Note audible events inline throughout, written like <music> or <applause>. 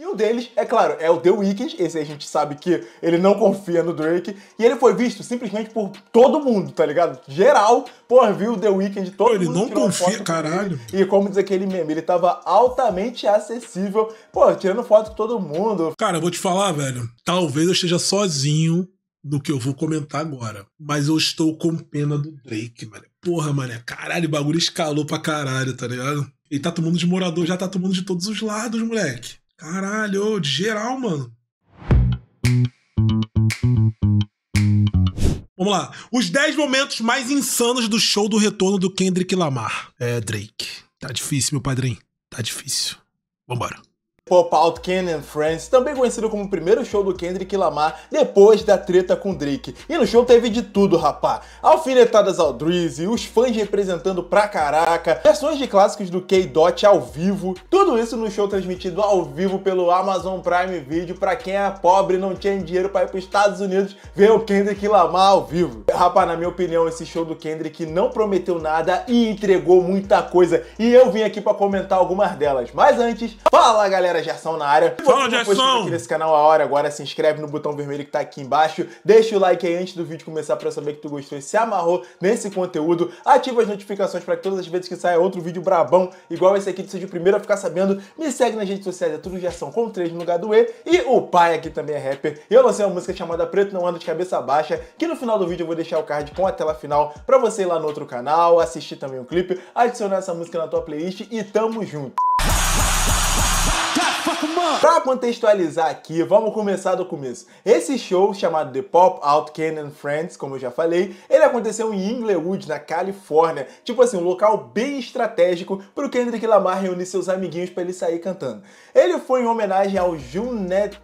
E um deles, é claro, é o The Weeknd, esse a gente sabe que ele não confia no Drake, e ele foi visto simplesmente por todo mundo, tá ligado? Geral, por viu o The Weeknd, todo Pô, ele mundo. Ele não confia, caralho. E como diz aquele meme, ele tava altamente acessível, pô, tirando foto com todo mundo. Cara, eu vou te falar, velho, talvez eu esteja sozinho no que eu vou comentar agora, mas eu estou com pena do Drake, mano. Porra, mané, caralho, o bagulho escalou pra caralho, tá ligado? E tá todo mundo de morador, já tá todo mundo de todos os lados, moleque. Caralho, de geral, mano. Vamos lá. Os 10 momentos mais insanos do show do retorno do Kendrick Lamar. É, Drake. Tá difícil, meu padrinho. Tá difícil. Vambora. Pop Out Ken and Friends, também conhecido como o primeiro show do Kendrick Lamar depois da treta com Drake. E no show teve de tudo, rapá. Alfinetadas ao Drizzy, os fãs representando pra caraca, versões de clássicos do K-Dot ao vivo, tudo isso no show transmitido ao vivo pelo Amazon Prime Video pra quem é pobre e não tinha dinheiro pra ir pros Estados Unidos ver o Kendrick Lamar ao vivo. Rapá, na minha opinião, esse show do Kendrick não prometeu nada e entregou muita coisa. E eu vim aqui pra comentar algumas delas. Mas antes, fala galera! galera, Gerson na área. Fala, Gerson! aqui nesse canal a hora agora, se inscreve no botão vermelho que tá aqui embaixo, deixa o like aí antes do vídeo começar pra saber que tu gostou e se amarrou nesse conteúdo, ativa as notificações pra que todas as vezes que saia outro vídeo brabão, igual esse aqui, tu seja o primeiro a ficar sabendo. Me segue nas redes sociais, é tudo Gerson com 3 no lugar do E, e o pai aqui também é rapper. Eu lancei uma música chamada Preto Não Anda de Cabeça Baixa, que no final do vídeo eu vou deixar o card com a tela final pra você ir lá no outro canal, assistir também o clipe, adicionar essa música na tua playlist e tamo junto! Para contextualizar aqui, vamos começar do começo. Esse show, chamado The Pop Out and Friends, como eu já falei, ele aconteceu em Inglewood, na Califórnia. Tipo assim, um local bem estratégico para o Kendrick Lamar reunir seus amiguinhos para ele sair cantando. Ele foi em homenagem ao Junet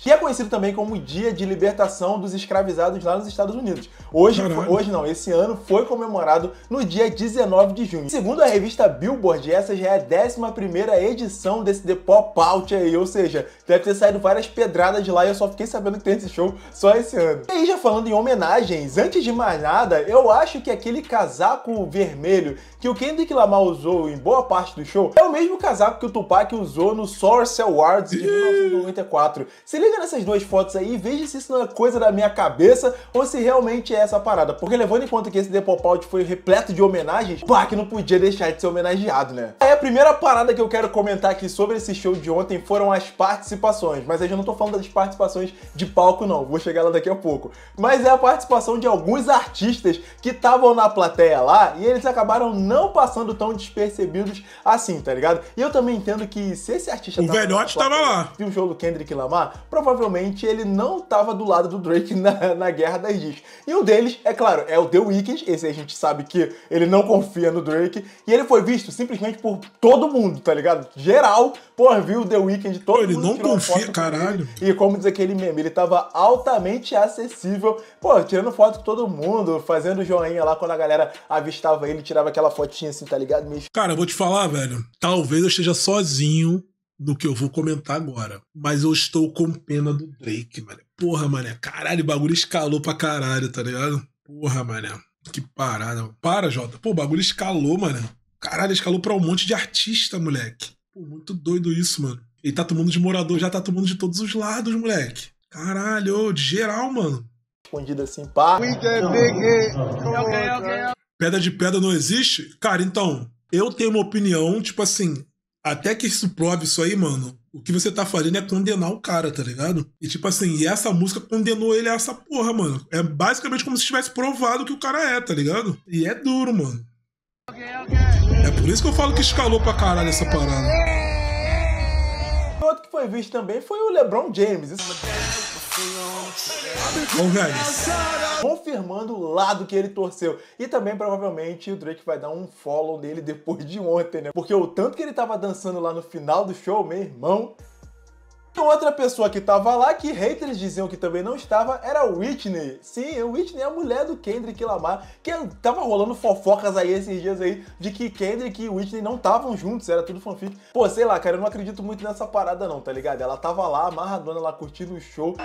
que é conhecido também como Dia de Libertação dos Escravizados lá nos Estados Unidos. Hoje, hoje não, esse ano foi comemorado no dia 19 de junho. Segundo a revista Billboard, essa já é a 11 edição desse The Pop Out aí, ou seja, deve ter saído várias pedradas de lá e eu só fiquei sabendo que tem esse show só esse ano. E aí, já falando em homenagens, antes de mais nada, eu acho que aquele casaco vermelho que o Kendrick Lamar usou em boa parte do show é o mesmo casaco que o Tupac usou no Source Awards de 1994. Se liga nessas duas fotos aí e veja se isso não é coisa da minha cabeça ou se realmente é essa parada. Porque levando em conta que esse The Pop Out foi repleto de homenagens, pá, que não podia deixar de ser homenageado, né? Aí a primeira parada que eu quero comentar aqui sobre esse show de ontem foram as participações. Mas eu já não tô falando das participações de palco, não. Vou chegar lá daqui a pouco. Mas é a participação de alguns artistas que estavam na plateia lá e eles acabaram não passando tão despercebidos assim, tá ligado? E eu também entendo que se esse artista... O tá velhote tava lá de o jogo do Kendrick Lamar, provavelmente ele não tava do lado do Drake na, na guerra das discos. E um deles, é claro, é o The Weeknd, esse a gente sabe que ele não confia no Drake, e ele foi visto simplesmente por todo mundo, tá ligado? Geral, por viu o The Weeknd, todo Pô, ele mundo. Ele não confia, caralho. E como diz aquele meme, ele tava altamente acessível, pô, tirando foto com todo mundo, fazendo joinha lá quando a galera avistava ele, tirava aquela fotinha assim, tá ligado? Cara, eu vou te falar, velho, talvez eu esteja sozinho do que eu vou comentar agora. Mas eu estou com pena do Drake, mano. Porra, mané. Caralho, o bagulho escalou pra caralho, tá ligado? Porra, mané. Que parada. Para, Jota. Pô, o bagulho escalou, mano. Caralho, escalou pra um monte de artista, moleque. Pô, muito doido isso, mano. Ele tá tomando de morador, já tá tomando de todos os lados, moleque. Caralho, de geral, mano. Escondido assim, pá. Pedra de pedra não existe? Cara, então, eu tenho uma opinião, tipo assim, até que isso prove isso aí, mano, o que você tá fazendo é condenar o cara, tá ligado? E tipo assim, e essa música condenou ele a essa porra, mano. É basicamente como se tivesse provado que o cara é, tá ligado? E é duro, mano. É por isso que eu falo que escalou pra caralho essa parada. Outro que foi visto também foi o LeBron James. Bom, Confirmando o lado que ele torceu. E também, provavelmente, o Drake vai dar um follow nele depois de ontem, né? Porque o tanto que ele tava dançando lá no final do show, meu irmão, outra pessoa que tava lá, que haters diziam que também não estava, era a Whitney. Sim, a Whitney é a mulher do Kendrick Lamar, que tava rolando fofocas aí esses dias aí de que Kendrick e Whitney não estavam juntos, era tudo fanfic. Pô, sei lá, cara, eu não acredito muito nessa parada não, tá ligado? Ela tava lá, amarradona, lá curtindo o show.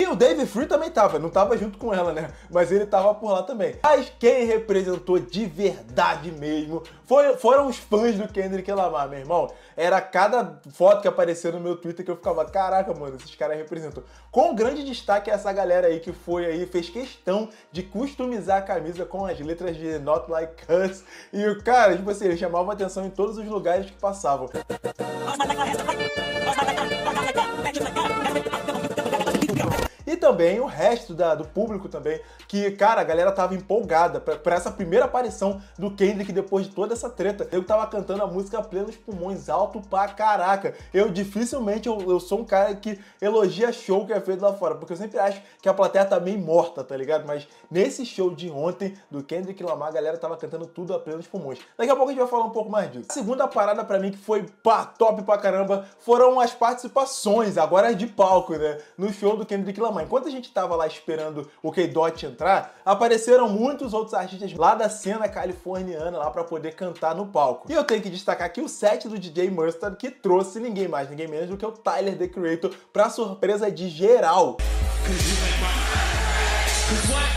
E o Dave Free também tava, não tava junto com ela, né? Mas ele tava por lá também. Mas quem representou de verdade mesmo foi, foram os fãs do Kendrick Lamar, meu irmão. Era cada foto que apareceu no meu Twitter que eu ficava, caraca, mano, esses caras representam. Com um grande destaque essa galera aí que foi aí, fez questão de customizar a camisa com as letras de Not Like Us. E o cara, tipo assim, ele chamava atenção em todos os lugares que passavam também o resto da, do público também, que, cara, a galera tava empolgada pra, pra, essa primeira aparição do Kendrick depois de toda essa treta. Eu tava cantando a música plenos pulmões, alto pra caraca. Eu dificilmente, eu, eu sou um cara que elogia show que é feito lá fora, porque eu sempre acho que a plateia tá meio morta, tá ligado? Mas nesse show de ontem, do Kendrick Lamar, a galera tava cantando tudo a plenos pulmões. Daqui a pouco a gente vai falar um pouco mais disso. A segunda parada para mim que foi pá, top pra caramba foram as participações, agora de palco, né? No show do Kendrick Lamar enquanto a gente estava lá esperando o K-Dot entrar, apareceram muitos outros artistas lá da cena californiana lá para poder cantar no palco. E eu tenho que destacar aqui o set do DJ Mustard que trouxe ninguém mais, ninguém menos do que o Tyler, The Creator, pra surpresa de geral.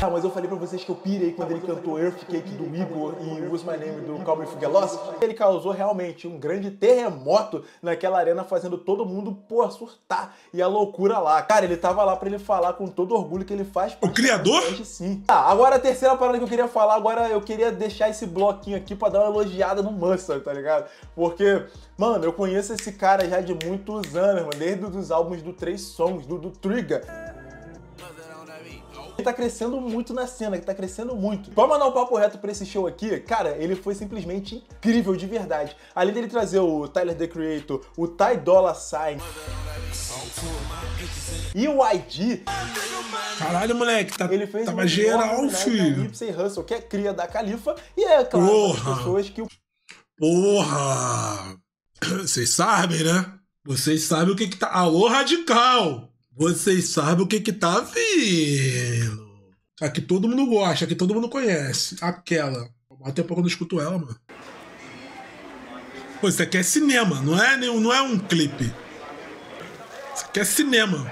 Ah, mas eu falei pra vocês que eu pirei quando ele cantou Earthquake do Igor e Use My Name do Calvin Fugelos. Ele causou realmente um grande terremoto naquela arena, fazendo todo mundo, pô, surtar. E a loucura lá. Cara, ele tava lá pra ele falar com todo orgulho que ele faz. O criador? Sim. Tá, agora a terceira parada que eu queria falar, agora eu queria deixar esse bloquinho aqui pra dar uma elogiada no Mustard, tá ligado? Porque, mano, eu conheço esse cara já de muitos anos, mano, desde os álbuns do Três Sons, do, do Trigger que tá crescendo muito na cena, que tá crescendo muito. Pra mandar um papo reto pra esse show aqui, cara, ele foi simplesmente incrível de verdade. Além dele trazer o Tyler The Creator, o Ty Dolla Sign e o ID. Caralho, moleque, tá, ele fez tava geral, filho. Nipsey Hussle, que é cria da Califa, e é claro, Porra. as pessoas que o... Porra! Vocês sabem, né? Vocês sabem o que que tá... Alô, radical! Vocês sabem o que que tá vindo. A que todo mundo gosta, a que todo mundo conhece. Aquela. Até pouco eu não escuto ela, mano. Pô, isso aqui é cinema, não é, nenhum, não é um clipe. Isso aqui é cinema.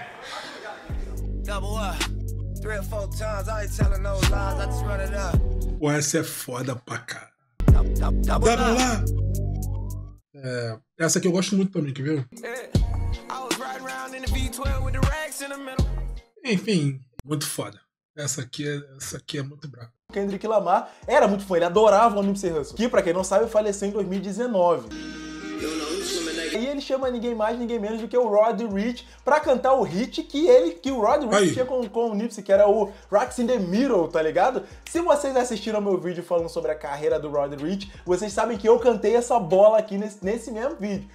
Pô, essa é foda pra cá. Double lá. É, essa aqui eu gosto muito também, quer ver? V12 enfim, muito foda. Essa aqui é, essa aqui é muito brava. Kendrick Lamar era muito fã, ele adorava o Nipsey Hussle, que pra quem não sabe faleceu em 2019. E ele chama ninguém mais, ninguém menos do que o Rod Rich pra cantar o hit que ele, que o Rod Rich tinha com, com o Nipsey, que era o Rocks in the Middle, tá ligado? Se vocês assistiram meu vídeo falando sobre a carreira do Rod Rich, vocês sabem que eu cantei essa bola aqui nesse, nesse mesmo vídeo.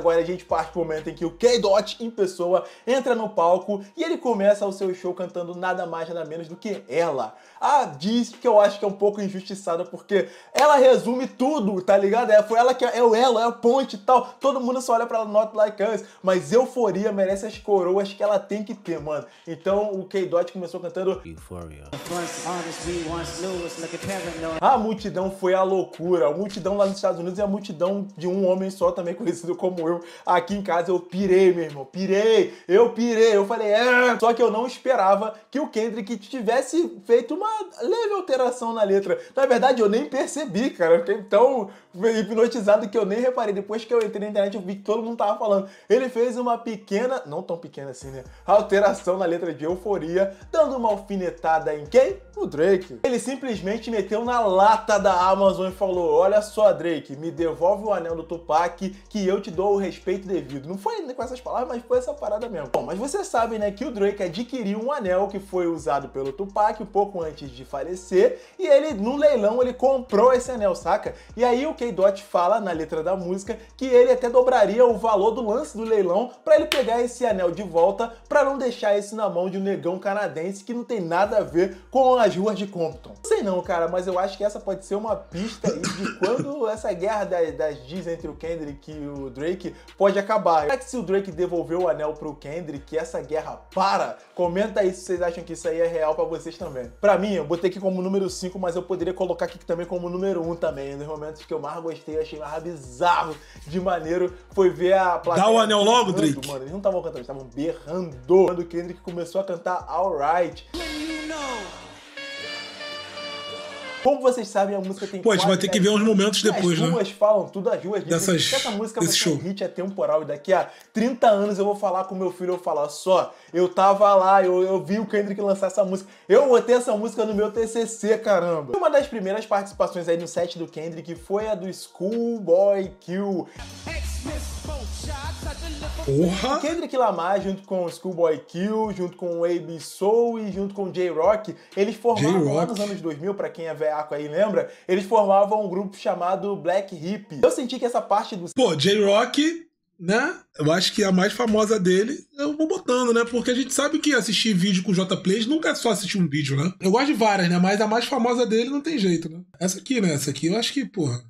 Agora a gente parte pro momento em que o K-Dot em pessoa entra no palco e ele começa o seu show cantando nada mais nada menos do que ela, a ah, Diz, que eu acho que é um pouco injustiçada, porque ela resume tudo, tá ligado? É, foi ela que é, é o ela, é a ponte e tal. Todo mundo só olha pra ela, not like us. Mas Euforia merece as coroas que ela tem que ter, mano. Então o K-Dot começou cantando Euphoria. A multidão foi a loucura. A multidão lá nos Estados Unidos e a multidão de um homem só, também conhecido como eu. Aqui em casa eu pirei, meu irmão. Pirei, eu pirei. Eu falei, é. Só que eu não esperava que o Kendrick tivesse feito uma uma leve alteração na letra. Na verdade, eu nem percebi, cara. Eu fiquei tão hipnotizado que eu nem reparei. Depois que eu entrei na internet, eu vi que todo mundo tava falando. Ele fez uma pequena, não tão pequena assim, né? Alteração na letra de euforia, dando uma alfinetada em quem? No Drake. Ele simplesmente meteu na lata da Amazon e falou: Olha só, Drake, me devolve o anel do Tupac que eu te dou o respeito devido. Não foi com essas palavras, mas foi essa parada mesmo. Bom, mas você sabe, né, que o Drake adquiriu um anel que foi usado pelo Tupac um pouco antes antes de falecer, e ele, no leilão, ele comprou esse anel, saca? E aí o K-Dot fala na letra da música que ele até dobraria o valor do lance do leilão para ele pegar esse anel de volta, para não deixar esse na mão de um negão canadense que não tem nada a ver com as ruas de Compton. Não sei não, cara, mas eu acho que essa pode ser uma pista de quando <laughs> essa guerra das, das entre o Kendrick e o Drake pode acabar. Será que se o Drake devolver o anel pro Kendrick, essa guerra para? Comenta aí se vocês acham que isso aí é real para vocês também. Pra mim, mim, eu botei aqui como número 5, mas eu poderia colocar aqui também como número 1 um também. Um dos momentos que eu mais gostei, achei mais bizarro de maneiro, foi ver a plateia. Dá o anel logo, berrando, Drake! Mano, eles não estavam cantando, eles estavam berrando. Quando o Kendrick começou a cantar Alright. you know. Como vocês sabem, a música tem. Pô, a gente vai ter que ver uns momentos depois, né? As ruas falam tudo, as ruas dizem que essa música vai ser um hit atemporal. E daqui a 30 anos eu vou falar com meu filho, eu vou falar só, eu tava lá, eu, eu vi o Kendrick lançar essa música. Eu botei essa música no meu TCC, caramba. Uma das primeiras participações aí no set do Kendrick foi a do Schoolboy Q. Hey! Porra! O Kendrick Lamar, junto com o Schoolboy Q, junto com o AB Soul e junto com o J-Rock, eles formavam lá nos anos 2000, pra quem é veaco aí lembra, eles formavam um grupo chamado Black Hip. Eu senti que essa parte do... Pô, J-Rock né? Eu acho que é a mais famosa dele, eu vou botando, né? Porque a gente sabe que assistir vídeo com o J Plays nunca é só assistir um vídeo, né? Eu gosto de várias, né? Mas a mais famosa dele não tem jeito, né? Essa aqui, né? Essa aqui eu acho que, porra.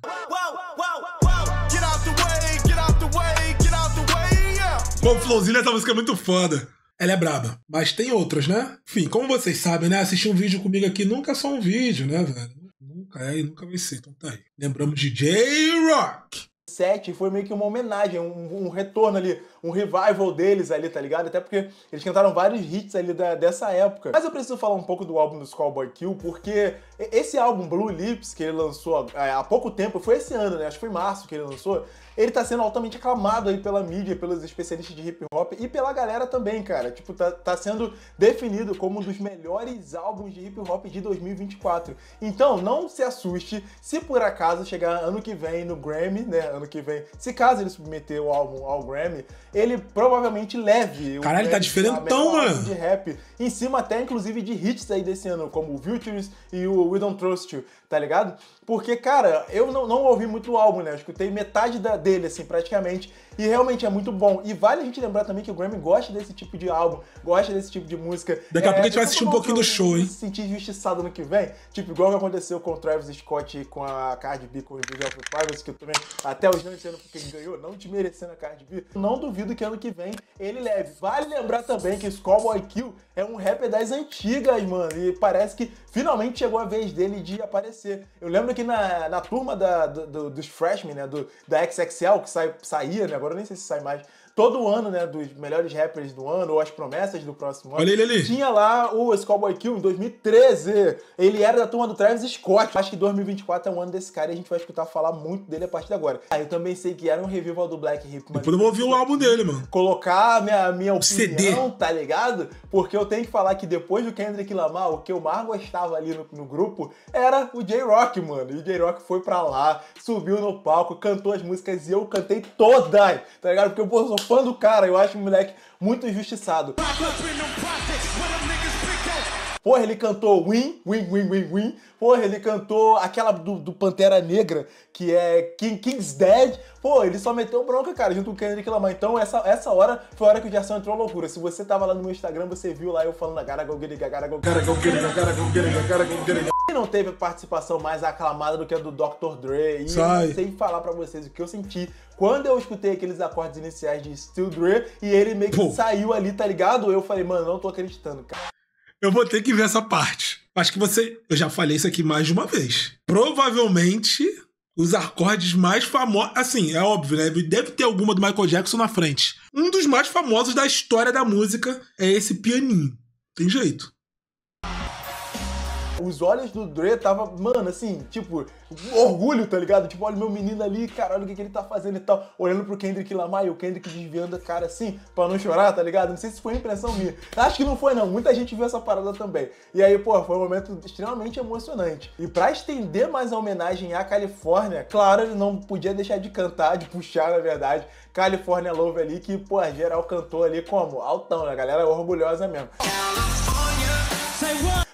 Bob Flowzinho essa música é muito foda. Ela é braba. Mas tem outras, né? Enfim, como vocês sabem, né? Assistir um vídeo comigo aqui nunca é só um vídeo, né, velho? Nunca é e nunca vai ser. Então tá aí. Lembramos de J-Rock. 7 foi meio que uma homenagem, um, um retorno ali um revival deles ali, tá ligado? Até porque eles cantaram vários hits ali da, dessa época. Mas eu preciso falar um pouco do álbum do Skullboy Kill, porque esse álbum, Blue Lips, que ele lançou é, há pouco tempo, foi esse ano, né? Acho que foi em março que ele lançou. Ele tá sendo altamente aclamado aí pela mídia, pelos especialistas de hip hop e pela galera também, cara. Tipo, tá, tá sendo definido como um dos melhores álbuns de hip hop de 2024. Então, não se assuste se por acaso chegar ano que vem no Grammy, né? Ano que vem, se caso ele submeter o álbum ao Grammy, ele provavelmente leve. Caralho, ele tá diferentão, mano. De rap. Em cima até, inclusive, de hits aí desse ano, como o Vultures e o We Don't Trust You, tá ligado? Porque, cara, eu não, não ouvi muito o álbum, né? Eu escutei metade da, dele, assim, praticamente. E realmente é muito bom. E vale a gente lembrar também que o Grammy gosta desse tipo de álbum, gosta desse tipo de música. Daqui a é, pouco a gente vai assistir um pouquinho do show, hein? Se sentir injustiçado no que vem. Tipo, igual que aconteceu com o Travis Scott e com a Cardi B com o Video of Privacy, que eu também, até os não entendo porque ele ganhou, não te merecendo a Cardi B. Não duvido que ano que vem ele leve. Vale lembrar também que Schoolboy Q é um rapper das antigas, mano. E parece que finalmente chegou a vez dele de aparecer. Eu lembro que na, na turma da, do, do, dos freshmen, né? Do, da XXL, que sai, saía, né? Agora eu nem sei se sai mais todo ano, né, dos melhores rappers do ano, ou as promessas do próximo ano. Olha ele ali. Tinha lá o Schoolboy Q em 2013. Ele era da turma do Travis Scott. Acho que 2024 é o ano desse cara e a gente vai escutar falar muito dele a partir de agora. Ah, eu também sei que era um revival do Black Hip. Mas Depois eu vou ouvir o álbum dele, mano. Colocar minha, minha opinião, CD. tá ligado? Porque eu tenho que falar que depois do Kendrick Lamar, o que eu mais gostava ali no, no grupo era o J-Rock, mano. E o J-Rock foi pra lá, subiu no palco, cantou as músicas e eu cantei todas, tá ligado? Porque eu, pô, sou fã do cara, eu acho o moleque muito injustiçado. Porra, ele cantou Win, Win, Win, Win, Win. Porra, ele cantou aquela do, do Pantera Negra, que é King, King's Dead. Pô, ele só meteu bronca, cara, junto com o Kennedy Lamar. Então, essa, essa hora foi a hora que o Gerson entrou loucura. Se você tava lá no meu Instagram, você viu lá eu falando cara, go cara, cara, E não teve participação mais aclamada do que a do Dr. Dre. E Sai. sem falar pra vocês o que eu senti quando eu escutei aqueles acordes iniciais de Still Dre e ele meio que Pum. saiu ali, tá ligado? Eu falei, mano, não tô acreditando, cara. Eu vou ter que ver essa parte. Acho que você. Eu já falei isso aqui mais de uma vez. Provavelmente os acordes mais famosos. Assim, é óbvio, né? Deve ter alguma do Michael Jackson na frente. Um dos mais famosos da história da música é esse pianinho. Tem jeito os olhos do Dre tava, mano, assim, tipo, orgulho, tá ligado? Tipo, olha o meu menino ali, cara, olha o que, que ele tá fazendo e tal. Olhando pro Kendrick Lamar e o Kendrick desviando a cara assim, pra não chorar, tá ligado? Não sei se foi impressão minha. Acho que não foi, não. Muita gente viu essa parada também. E aí, pô, foi um momento extremamente emocionante. E pra estender mais a homenagem à Califórnia, claro, ele não podia deixar de cantar, de puxar, na verdade, California Love ali, que, pô, geral cantou ali como? Altão, né? A galera orgulhosa mesmo.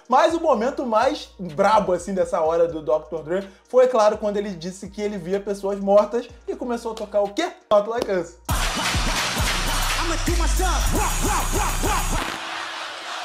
Mas o momento mais brabo, assim, dessa hora do Dr. Dre foi, claro, quando ele disse que ele via pessoas mortas e começou a tocar o quê? Not Like Us.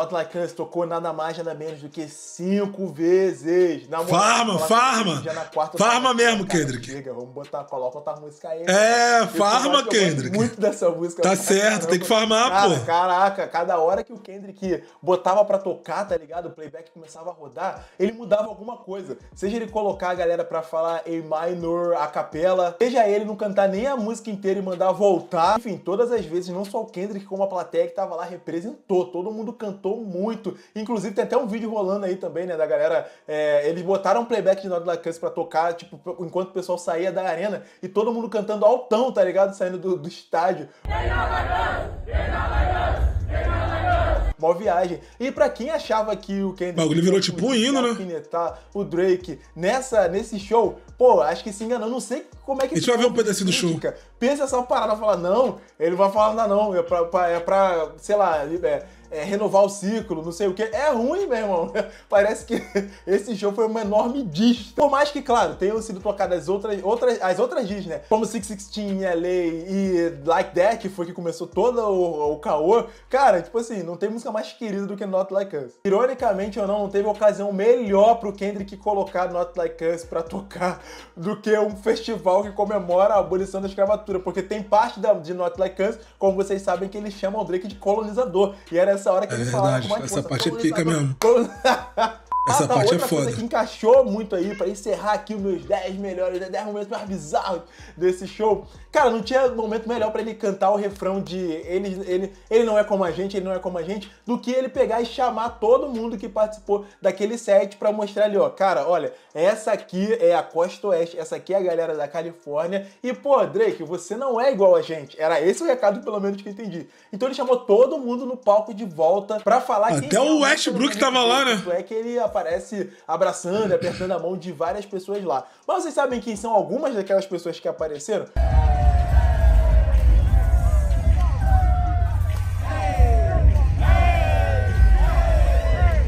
Elton Lacan tocou nada mais, nada menos do que cinco vezes. Na farma, farma! Já na quarta, farma mesmo, cara, Kendrick. Chega, vamos botar, coloca outra música aí. É, né? farma, eu Kendrick. muito dessa música. Tá cara, certo, caramba. tem que farmar, cara, pô. Caraca, cada hora que o Kendrick botava pra tocar, tá ligado? O playback começava a rodar, ele mudava alguma coisa. Seja ele colocar a galera pra falar em minor, a capela, seja ele não cantar nem a música inteira e mandar voltar. Enfim, todas as vezes, não só o Kendrick, como a plateia que tava lá representou. Todo mundo cantou cantou muito. Inclusive, tem até um vídeo rolando aí também, né? Da galera. É, eles botaram um playback de Nod Lacance pra tocar, tipo, enquanto o pessoal saía da arena e todo mundo cantando altão, tá ligado? Saindo do, do estádio. Mó viagem. E para quem achava que o Kendrick... bagulho virou tipo um hino, né? o Drake nessa, nesse show, pô, acho que se enganou. Não sei como é que... A gente vai ver um pedacinho do show. Pensa essa parada, falar, não, ele vai falar, não, não, é pra, pra é pra sei lá, é, é, renovar o ciclo, não sei o que. É ruim, meu irmão. <laughs> Parece que <laughs> esse show foi uma enorme diz. Por mais que, claro, tenham sido tocadas outras, outras, as outras diz, né? Como 616, LA e Like That, que foi que começou todo o, o caô. Cara, tipo assim, não tem música mais querida do que Not Like Us. Ironicamente ou não, não teve ocasião melhor pro Kendrick colocar Not Like Us pra tocar do que um festival que comemora a abolição da escravatura. Porque tem parte da, de Not Like Us, como vocês sabem, que eles chamam o Drake de colonizador. E era nessa hora que é verdade, com Essa parte é mesmo. <laughs> Essa ah, tá, parte é outra é foda. coisa que encaixou muito aí para encerrar aqui os meus 10 melhores, 10 né, momentos mais bizarros desse show. Cara, não tinha momento melhor para ele cantar o refrão de ele, ele, ele não é como a gente, ele não é como a gente, do que ele pegar e chamar todo mundo que participou daquele set para mostrar ali, ó, cara, olha, essa aqui é a Costa Oeste, essa aqui é a galera da Califórnia e, pô, Drake, você não é igual a gente. Era esse o recado, pelo menos, que eu entendi. Então ele chamou todo mundo no palco de volta para falar Até o Westbrook é tava lá, né? É que ele aparece abraçando, apertando a mão de várias pessoas lá. Mas vocês sabem quem são algumas daquelas pessoas que apareceram?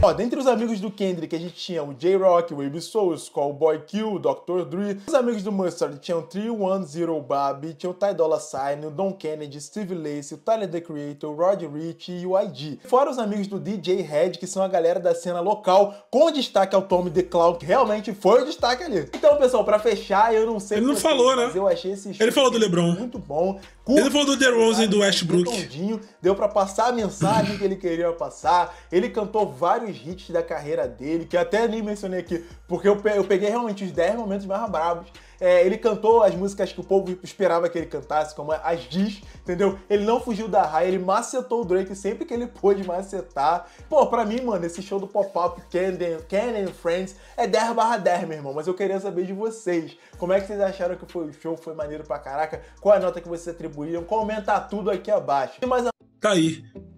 Ó, dentre os amigos do Kendrick, a gente tinha o J-Rock, o Souls, o Cowboy Q, o Dr. Dre. Os amigos do Mustard tinham 310 Bobby, tinha o Ty Dolla Sign, o Don Kennedy, Steve Lacy, o Tyler, The Creator, o Rod Rich e o ID. Fora os amigos do DJ Red, que são a galera da cena local, com destaque ao Tommy The Clown, que realmente foi o destaque ali. Então, pessoal, para fechar, eu não sei... Ele não falou, né? eu achei esse... Ele falou do LeBron. Muito bom. Ele falou do Rose e do Westbrook. Redondinho, deu para passar a mensagem que ele queria passar. Ele cantou vários hits da carreira dele, que até nem mencionei aqui. Porque eu, eu peguei realmente os 10 momentos mais brabos. É, ele cantou as músicas que o povo esperava que ele cantasse, como é as diz, entendeu? Ele não fugiu da raia, ele macetou o Drake sempre que ele pôde macetar. Pô, pra mim, mano, esse show do pop-up Candy, Friends é 10 barra 10, meu irmão. Mas eu queria saber de vocês. Como é que vocês acharam que foi o show? Foi maneiro pra caraca? Qual a nota que vocês atribuíram? Comenta tudo aqui abaixo. E mais a... Tá aí.